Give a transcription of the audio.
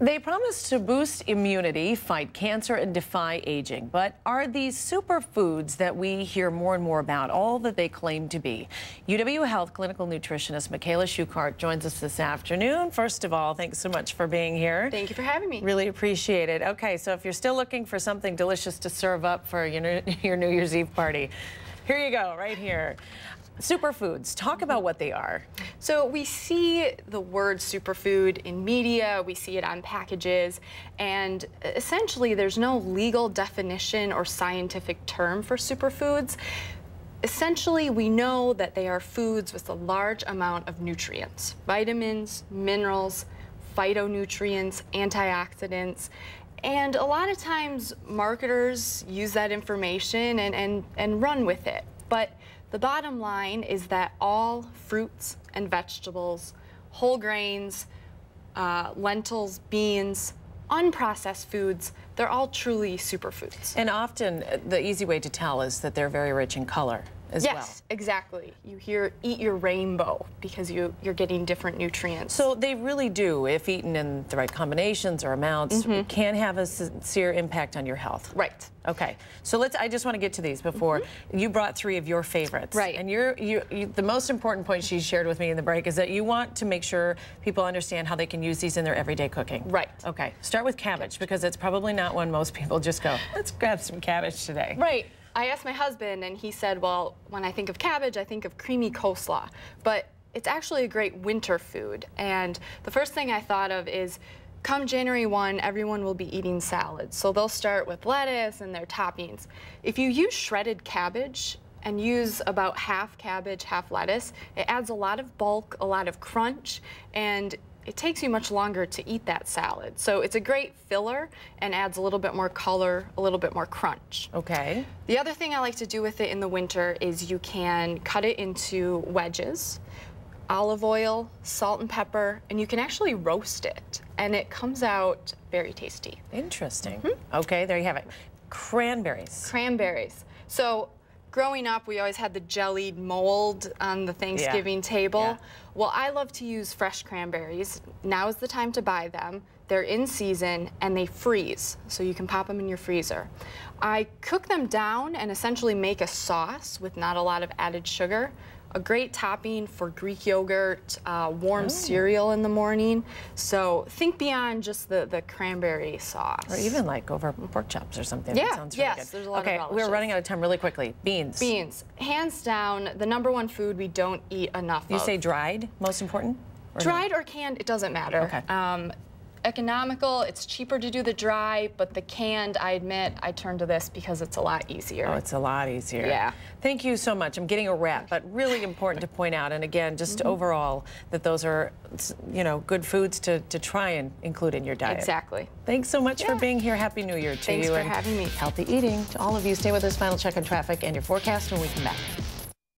They promise to boost immunity, fight cancer, and defy aging. But are these superfoods that we hear more and more about all that they claim to be? UW Health clinical nutritionist Michaela Schukart joins us this afternoon. First of all, thanks so much for being here. Thank you for having me. Really appreciate it. Okay, so if you're still looking for something delicious to serve up for your New Year's Eve party, here you go, right here. Superfoods, talk about what they are. So we see the word superfood in media, we see it on packages, and essentially there's no legal definition or scientific term for superfoods. Essentially, we know that they are foods with a large amount of nutrients, vitamins, minerals, phytonutrients, antioxidants, and a lot of times marketers use that information and, and, and run with it. But the bottom line is that all fruits and vegetables, whole grains, uh, lentils, beans, unprocessed foods, they're all truly superfoods. And often uh, the easy way to tell is that they're very rich in color as yes, well. Yes, exactly. You hear eat your rainbow because you, you're getting different nutrients. So they really do, if eaten in the right combinations or amounts, mm -hmm. can have a sincere impact on your health. Right. Okay. So let's, I just want to get to these before mm -hmm. you brought three of your favorites. Right. And you're, you, you, the most important point she shared with me in the break is that you want to make sure people understand how they can use these in their everyday cooking. Right. Okay. Start with cabbage because it's probably not one most people just go, let's grab some cabbage today. Right. I asked my husband, and he said, well, when I think of cabbage, I think of creamy coleslaw. But it's actually a great winter food. And the first thing I thought of is come January 1, everyone will be eating salads. So they'll start with lettuce and their toppings. If you use shredded cabbage and use about half cabbage, half lettuce, it adds a lot of bulk, a lot of crunch, and it takes you much longer to eat that salad. So it's a great filler and adds a little bit more color, a little bit more crunch. Okay. The other thing I like to do with it in the winter is you can cut it into wedges, olive oil, salt and pepper, and you can actually roast it. And it comes out very tasty. Interesting. Mm -hmm. Okay, there you have it. Cranberries. Cranberries. So growing up, we always had the jellied mold on the Thanksgiving yeah. table. Yeah. Well, I love to use fresh cranberries. Now is the time to buy them. They're in season and they freeze, so you can pop them in your freezer. I cook them down and essentially make a sauce with not a lot of added sugar a great topping for Greek yogurt, uh, warm oh. cereal in the morning. So think beyond just the, the cranberry sauce. Or even like over pork chops or something. Yeah, that sounds really yes, good. there's a lot okay, of Okay, we're running out of time really quickly. Beans. Beans. Hands down, the number one food we don't eat enough You of. say dried, most important? Or dried no? or canned, it doesn't matter. Okay. Um, economical, it's cheaper to do the dry, but the canned, I admit, I turn to this because it's a lot easier. Oh, it's a lot easier. Yeah. Thank you so much. I'm getting a wrap, but really important to point out, and again, just mm -hmm. overall, that those are, you know, good foods to, to try and include in your diet. Exactly. Thanks so much yeah. for being here. Happy New Year to Thanks you. Thanks for having me. Healthy eating to all of you. Stay with us. Final check on traffic and your forecast when we come back.